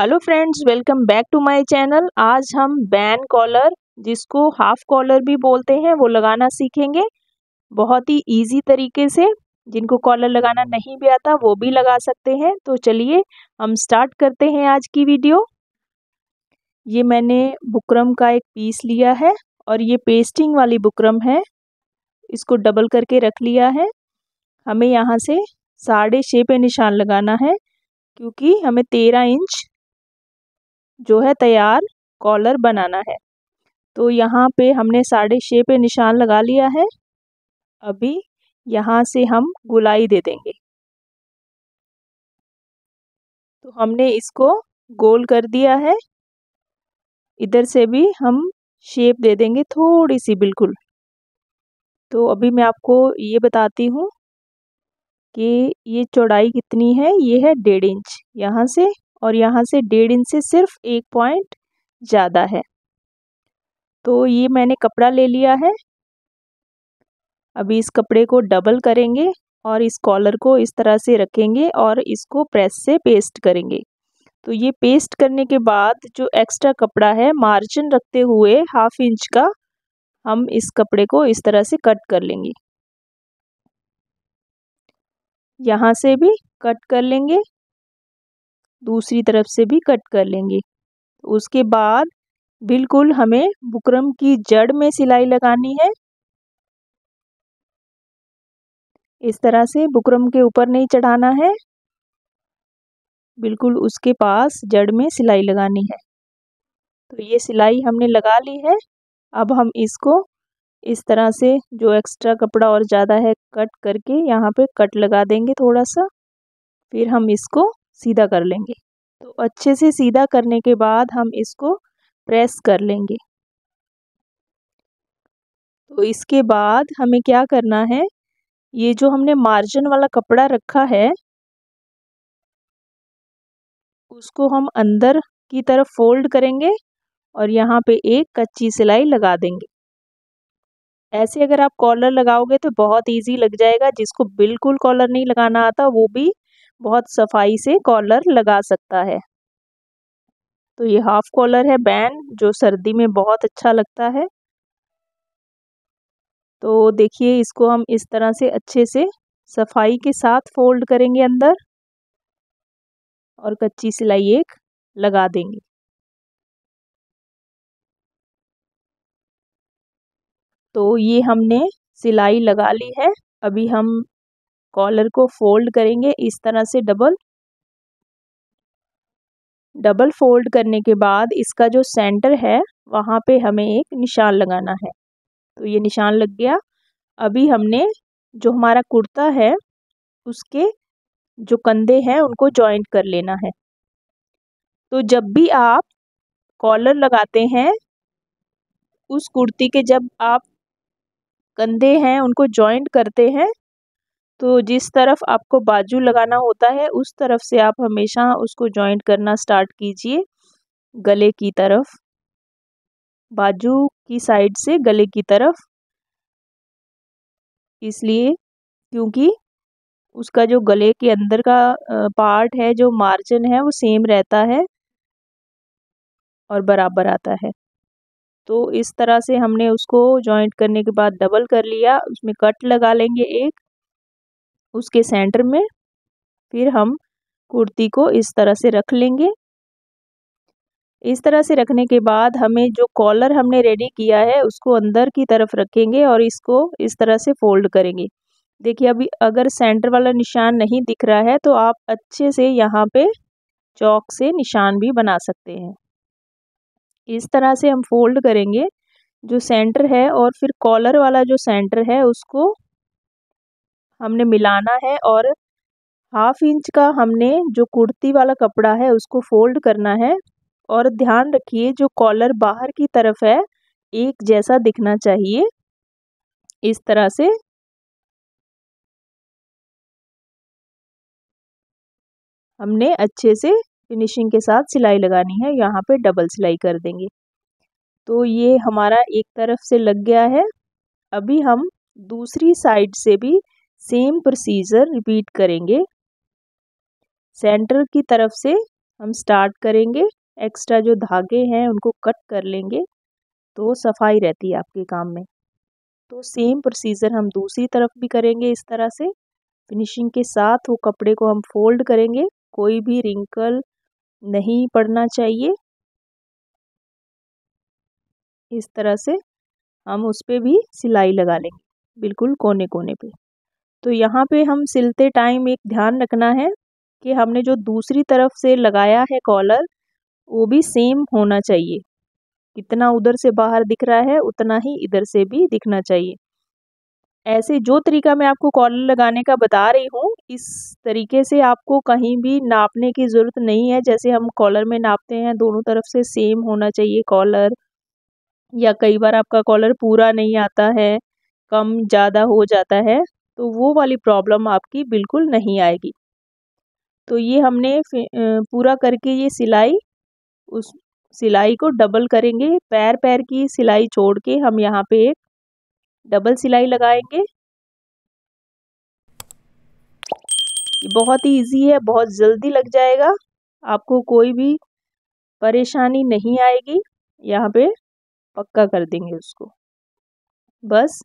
hello friends welcome back to my channel आज हम ban collar जिसको हाफ कॉलर भी बोलते हैं वो लगाना सीखेंगे बहुत ही इजी तरीके से जिनको कॉलर लगाना नहीं भी आता वो भी लगा सकते हैं तो चलिए हम स्टार्ट करते हैं आज की वीडियो ये मैंने बुकरम का एक पीस लिया है और ये पेस्टिंग वाली बुकरम है इसको डबल करके रख लिया है हमें यहाँ से साढ़े छः पे निशान लगाना है क्योंकि हमें तेरह इंच जो है तैयार कॉलर बनाना है तो यहाँ पे हमने साढ़े छः पे निशान लगा लिया है अभी यहाँ से हम गुलाई दे देंगे तो हमने इसको गोल कर दिया है इधर से भी हम शेप दे देंगे थोड़ी सी बिल्कुल तो अभी मैं आपको ये बताती हूँ कि ये चौड़ाई कितनी है ये है डेढ़ इंच यहाँ से और यहाँ से डेढ़ इंच से सिर्फ एक पॉइंट ज़्यादा है तो ये मैंने कपड़ा ले लिया है अभी इस कपड़े को डबल करेंगे और इस कॉलर को इस तरह से रखेंगे और इसको प्रेस से पेस्ट करेंगे तो ये पेस्ट करने के बाद जो एक्स्ट्रा कपड़ा है मार्जिन रखते हुए हाफ इंच का हम इस कपड़े को इस तरह से कट कर लेंगे यहाँ से भी कट कर लेंगे दूसरी तरफ से भी कट कर लेंगे उसके बाद बिल्कुल हमें बुकरम की जड़ में सिलाई लगानी है इस तरह से बुकरम के ऊपर नहीं चढ़ाना है बिल्कुल उसके पास जड़ में सिलाई लगानी है तो ये सिलाई हमने लगा ली है अब हम इसको इस तरह से जो एक्स्ट्रा कपड़ा और ज़्यादा है कट करके यहाँ पे कट लगा देंगे थोड़ा सा फिर हम इसको सीधा कर लेंगे तो अच्छे से सीधा करने के बाद हम इसको प्रेस कर लेंगे तो इसके बाद हमें क्या करना है ये जो हमने मार्जिन वाला कपड़ा रखा है उसको हम अंदर की तरफ फोल्ड करेंगे और यहाँ पे एक कच्ची सिलाई लगा देंगे ऐसे अगर आप कॉलर लगाओगे तो बहुत इजी लग जाएगा जिसको बिल्कुल कॉलर नहीं लगाना आता वो भी बहुत सफाई से कॉलर लगा सकता है तो ये हाफ कॉलर है बैन जो सर्दी में बहुत अच्छा लगता है तो देखिए इसको हम इस तरह से अच्छे से सफाई के साथ फोल्ड करेंगे अंदर और कच्ची सिलाई एक लगा देंगे तो ये हमने सिलाई लगा ली है अभी हम कॉलर को फोल्ड करेंगे इस तरह से डबल डबल फोल्ड करने के बाद इसका जो सेंटर है वहाँ पे हमें एक निशान लगाना है तो ये निशान लग गया अभी हमने जो हमारा कुर्ता है उसके जो कंधे हैं उनको जॉइंट कर लेना है तो जब भी आप कॉलर लगाते हैं उस कुर्ती के जब आप कंधे हैं उनको जॉइंट करते हैं तो जिस तरफ आपको बाजू लगाना होता है उस तरफ से आप हमेशा उसको जॉइंट करना स्टार्ट कीजिए गले की तरफ बाजू की साइड से गले की तरफ इसलिए क्योंकि उसका जो गले के अंदर का पार्ट है जो मार्जिन है वो सेम रहता है और बराबर आता है तो इस तरह से हमने उसको जॉइंट करने के बाद डबल कर लिया उसमें कट लगा लेंगे एक उसके सेंटर में फिर हम कुर्ती को इस तरह से रख लेंगे इस तरह से रखने के बाद हमें जो कॉलर हमने रेडी किया है उसको अंदर की तरफ रखेंगे और इसको इस तरह से फोल्ड करेंगे देखिए अभी अगर सेंटर वाला निशान नहीं दिख रहा है तो आप अच्छे से यहाँ पे चौक से निशान भी बना सकते हैं इस तरह से हम फोल्ड करेंगे जो सेंटर है और फिर कॉलर वाला जो सेंटर है उसको हमने मिलाना है और हाफ इंच का हमने जो कुर्ती वाला कपड़ा है उसको फोल्ड करना है और ध्यान रखिए जो कॉलर बाहर की तरफ है एक जैसा दिखना चाहिए इस तरह से हमने अच्छे से फिनिशिंग के साथ सिलाई लगानी है यहाँ पे डबल सिलाई कर देंगे तो ये हमारा एक तरफ से लग गया है अभी हम दूसरी साइड से भी सेम प्रोसीजर रिपीट करेंगे सेंटर की तरफ से हम स्टार्ट करेंगे एक्स्ट्रा जो धागे हैं उनको कट कर लेंगे तो सफाई रहती है आपके काम में तो सेम प्रोसीजर हम दूसरी तरफ भी करेंगे इस तरह से फिनिशिंग के साथ वो कपड़े को हम फोल्ड करेंगे कोई भी रिंकल नहीं पड़ना चाहिए इस तरह से हम उस पर भी सिलाई लगा लेंगे बिल्कुल कोने कोने पे तो यहाँ पे हम सिलते टाइम एक ध्यान रखना है कि हमने जो दूसरी तरफ से लगाया है कॉलर वो भी सेम होना चाहिए कितना उधर से बाहर दिख रहा है उतना ही इधर से भी दिखना चाहिए ऐसे जो तरीका मैं आपको कॉलर लगाने का बता रही हूँ इस तरीके से आपको कहीं भी नापने की ज़रूरत नहीं है जैसे हम कॉलर में नापते हैं दोनों तरफ से सेम होना चाहिए कॉलर या कई बार आपका कॉलर पूरा नहीं आता है कम ज़्यादा हो जाता है तो वो वाली प्रॉब्लम आपकी बिल्कुल नहीं आएगी तो ये हमने पूरा करके ये सिलाई उस सिलाई को डबल करेंगे पैर पैर की सिलाई छोड़ के हम यहाँ पे एक डबल सिलाई लगाएंगे बहुत ही इजी है बहुत जल्दी लग जाएगा आपको कोई भी परेशानी नहीं आएगी यहाँ पे पक्का कर देंगे उसको बस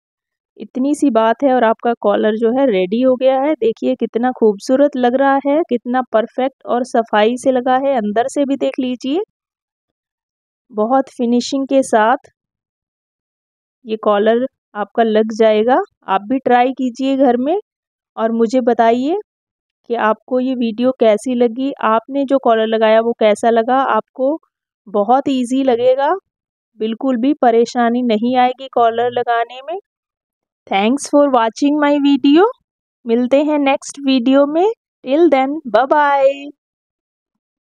इतनी सी बात है और आपका कॉलर जो है रेडी हो गया है देखिए कितना खूबसूरत लग रहा है कितना परफेक्ट और सफाई से लगा है अंदर से भी देख लीजिए बहुत फिनिशिंग के साथ ये कॉलर आपका लग जाएगा आप भी ट्राई कीजिए घर में और मुझे बताइए कि आपको ये वीडियो कैसी लगी आपने जो कॉलर लगाया वो कैसा लगा आपको बहुत ईजी लगेगा बिल्कुल भी परेशानी नहीं आएगी कॉलर लगाने में thanks for watching my video मिलते हैं नेक्स्ट वीडियो में टिल देन बाय